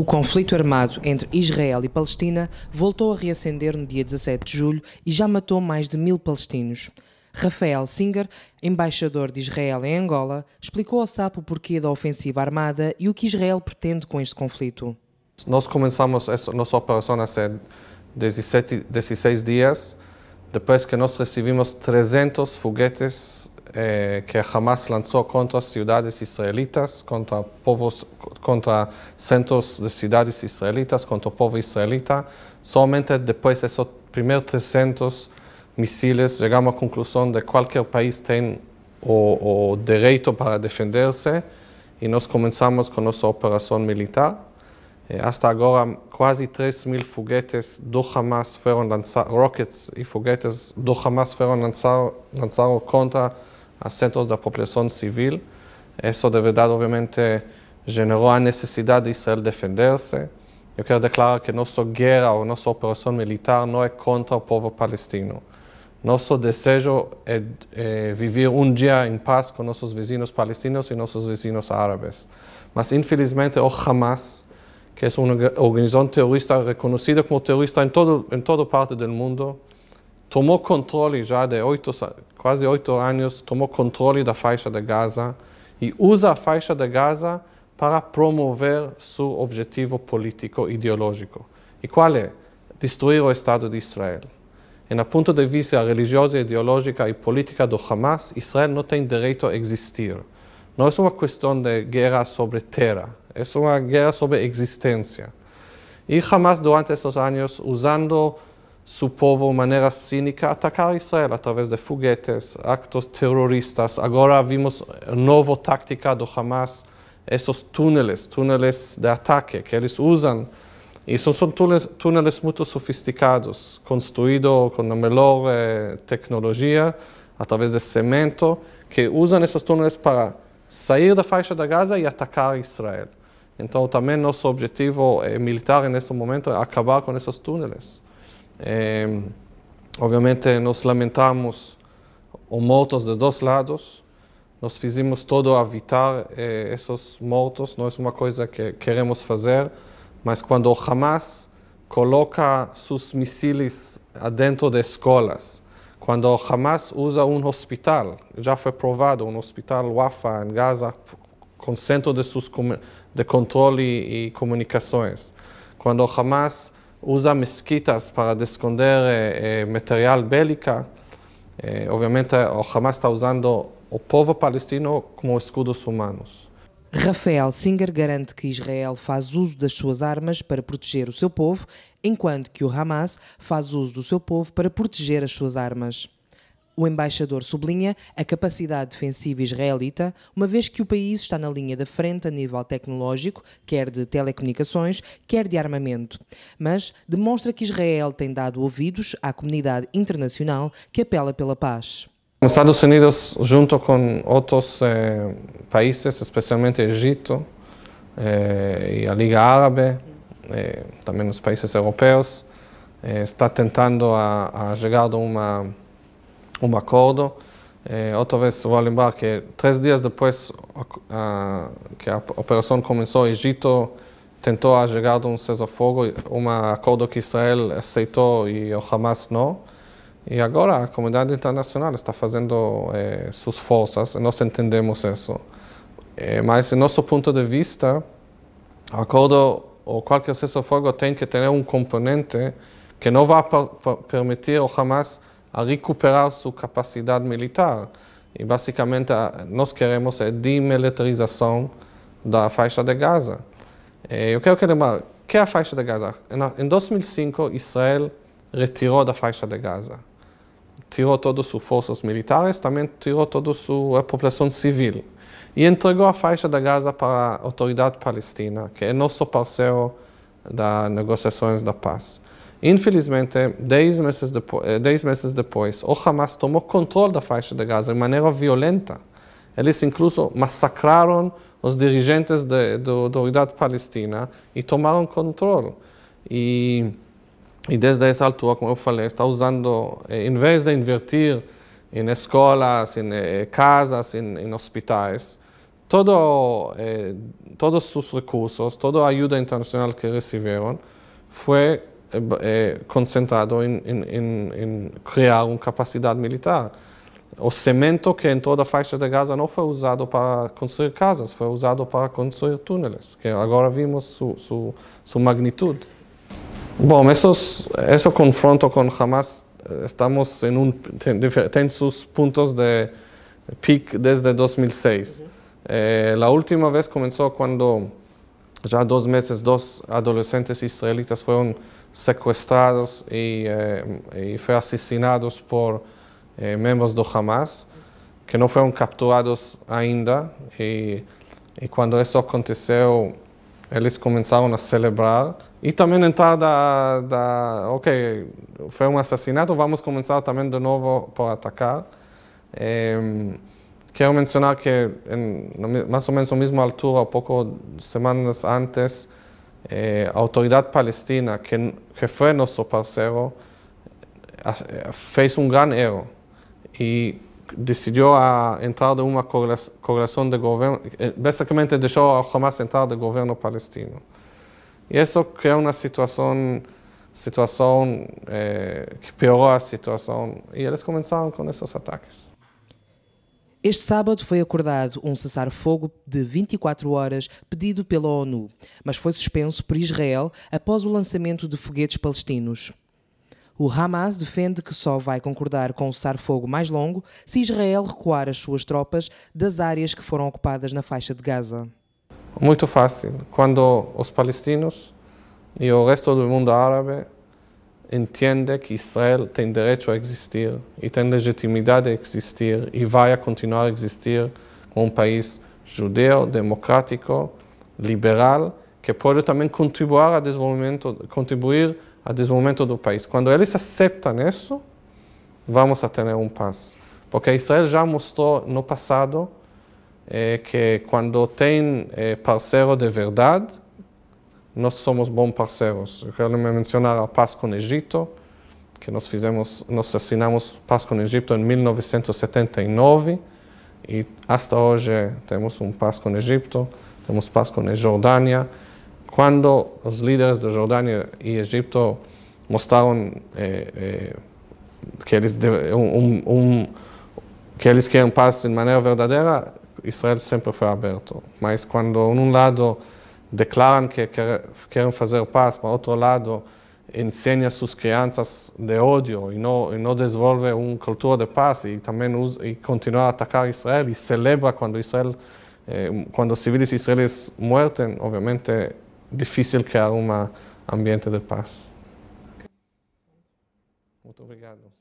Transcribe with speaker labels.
Speaker 1: O conflito armado entre Israel e Palestina voltou a reacender no dia 17 de julho e já matou mais de mil palestinos. Rafael Singer, embaixador de Israel em Angola, explicou ao SAP o porquê da ofensiva armada e o que Israel pretende com este conflito.
Speaker 2: Nós começamos a nossa operação há 17, 16 dias, depois que nós recebemos 300 foguetes Eh, que Hamas lanzó contra ciudades israelitas, contra, contra centros de ciudades israelitas, contra pueblo israelita. Solamente después de esos primeros 300 misiles llegamos a la conclusión de que cualquier país tiene o, derecho para defenderse y nos comenzamos con nuestra operación militar. Eh, hasta ahora, casi 3.000 mil foguetes do Hamas fueron lanzados, rockets y foguetes do Hamas fueron lanzados contra assentos da população civil. isso de verdade, obviamente, gerou a necessidade de Israel defender-se. Eu quero declarar que nossa guerra ou nossa operação militar não é contra o povo palestino. Nosso desejo é, eh, é eh, viver um dia em paz com nossos vizinhos palestinos e nossos vizinhos árabes. Mas, infelizmente, o Hamas, que é uma organização terrorista reconhecida como terrorista em, todo, em toda parte do mundo, tomou controle já de oito, quase oito anos, tomou controle da faixa de Gaza e usa a faixa de Gaza para promover seu objetivo político ideológico. E qual é? Destruir o Estado de Israel. E na ponto de vista religioso, ideológica e política do Hamas, Israel não tem direito a existir. Não é uma questão de guerra sobre terra, é uma guerra sobre existência. E Hamas, durante esses anos, usando su povo maneira cínica atacar Israel através de foguetes, actos terroristas. Agora vimos nova tática do Hamas, esses túneis, túneis de ataque que eles usam. Isso são túneis, túneis muito sofisticados, construídos com eh, a melhor eh, tecnologia, através de cimento, que usam esses túneis para sair da faixa da Gaza e atacar Israel. Então, também nosso objetivo eh, militar nesse momento é acabar com esses túneis. Eh, obviamente nos lamentamos os mortos de dois lados, nós fizemos todo a evitar eh, esses mortos, não é uma coisa que queremos fazer, mas quando o Hamas coloca seus mísseis dentro de escolas, quando o Hamas usa um hospital, já foi provado, um hospital Wafa em Gaza, com centro de, de controle e comunicações, quando o Hamas usa mesquitas para esconder eh, eh, material bélica. Eh, obviamente, eh, o Hamas está usando o povo palestino como escudos humanos.
Speaker 1: Rafael Singer garante que Israel faz uso das suas armas para proteger o seu povo, enquanto que o Hamas faz uso do seu povo para proteger as suas armas. O embaixador sublinha a capacidade defensiva israelita, uma vez que o país está na linha da frente a nível tecnológico, quer de telecomunicações, quer de armamento, mas demonstra que Israel tem dado ouvidos à comunidade internacional que apela pela paz.
Speaker 2: Os Estados Unidos, junto com outros eh, países, especialmente Egito eh, e a Liga Árabe, eh, também os países europeus, eh, está tentando a, a chegar a uma um acordo. É, eh, outra vez o lembrar que três dias depois a, ah, que a operação começou, o Egito tentou chegar um cessar-fogo, um acordo que Israel aceitou e o Hamas não. E agora a comunidade internacional está fazendo é, eh, suas forças, nós entendemos isso. É, eh, mas, do nosso ponto de vista, o acordo ou qualquer cessar-fogo tem que ter um componente que não vai permitir ao Hamas a recuperar sua capacidade militar. E basicamente ah, nós queremos a eh, demilitarização da faixa de Gaza. Eu quero lembrar que é a faixa de Gaza. Em 2005, Israel retirou da faixa de Gaza. Tirou todas as forças militares, também tirou toda a eh, população civil. E entregou a faixa de Gaza para a autoridade palestina, que é nosso parceiro das negociações da paz. Infelizmente, 10 meses, dez eh, meses depois, o Hamas tomou controle da faixa de Gaza de maneira violenta. Eles, incluso, massacraram os dirigentes da autoridade palestina e tomaram controle. E, e desde essa altura, como eu falei, está usando, eh, em vez de invertir em escolas, em eh, casas, em, em hospitais, todo, eh, todos os recursos, toda a ajuda internacional que receberam foi é concentrado em, em, em, em, criar uma capacidade militar. O cimento que em toda a faixa de Gaza não foi usado para construir casas, foi usado para construir túneis, que agora vimos sua su, su magnitude. Bom, esses, esse confronto com Hamas eh, estamos em um tem, tem seus pontos de pico desde 2006. Uhum. Eh, a última vez começou quando já dois meses dois adolescentes israelitas foram sequestrados e, e eh, foi assassinados por eh, membros do Hamas, que não foram capturados ainda. E, e quando isso aconteceu, eles começaram a celebrar. E também entrar da, da ok, foi um assassinato, vamos começar também de novo por atacar. quero mencionar que, mais ou menos na mesma altura, poucas semanas antes, a eh, autoridade palestina, que, que foi nosso parceiro, eh, fez um grande erro e decidiu a entrar de uma correlação de governo, eh, basicamente deixou o Hamas entrar de governo palestino. E isso criou uma situação, situação que piorou a situação e eles começaram com esses ataques.
Speaker 1: Este sábado foi acordado um cessar-fogo de 24 horas pedido pela ONU, mas foi suspenso por Israel após o lançamento de foguetes palestinos. O Hamas defende que só vai concordar com o cessar-fogo mais longo se Israel recuar as suas tropas das áreas que foram ocupadas na faixa de Gaza.
Speaker 2: Muito fácil. Quando os palestinos e o resto do mundo árabe entenda que Israel tem direito a existir e tem legitimidade a existir e vai a continuar a existir como um país judeu, democrático, liberal, que pode também contribuir ao desenvolvimento, contribuir ao desenvolvimento do país. Quando eles aceitam isso, vamos a ter um passo. Porque Israel já mostrou no passado eh, que quando tem eh, parceiro de verdade, nós somos bons parceiros. Eu quero mencionar a paz com o Egito, que nós fizemos, nós assinamos paz com o Egito em 1979 e até hoje temos um paz com o Egito, temos paz com a Jordânia. Quando os líderes da Jordânia e Egito mostraram eh, eh, que eles um, um, que eles querem paz de maneira verdadeira, Israel sempre foi aberto. Mas quando um lado declaran que quieren hacer paz, por otro lado, enseña sus crianzas de odio y no, y no una cultura de paz y e también y e continúa a atacar a Israel y e celebra cuando Israel, cuando eh, civiles israelíes mueren obviamente difícil crear un ambiente de paz.
Speaker 1: Muchas gracias.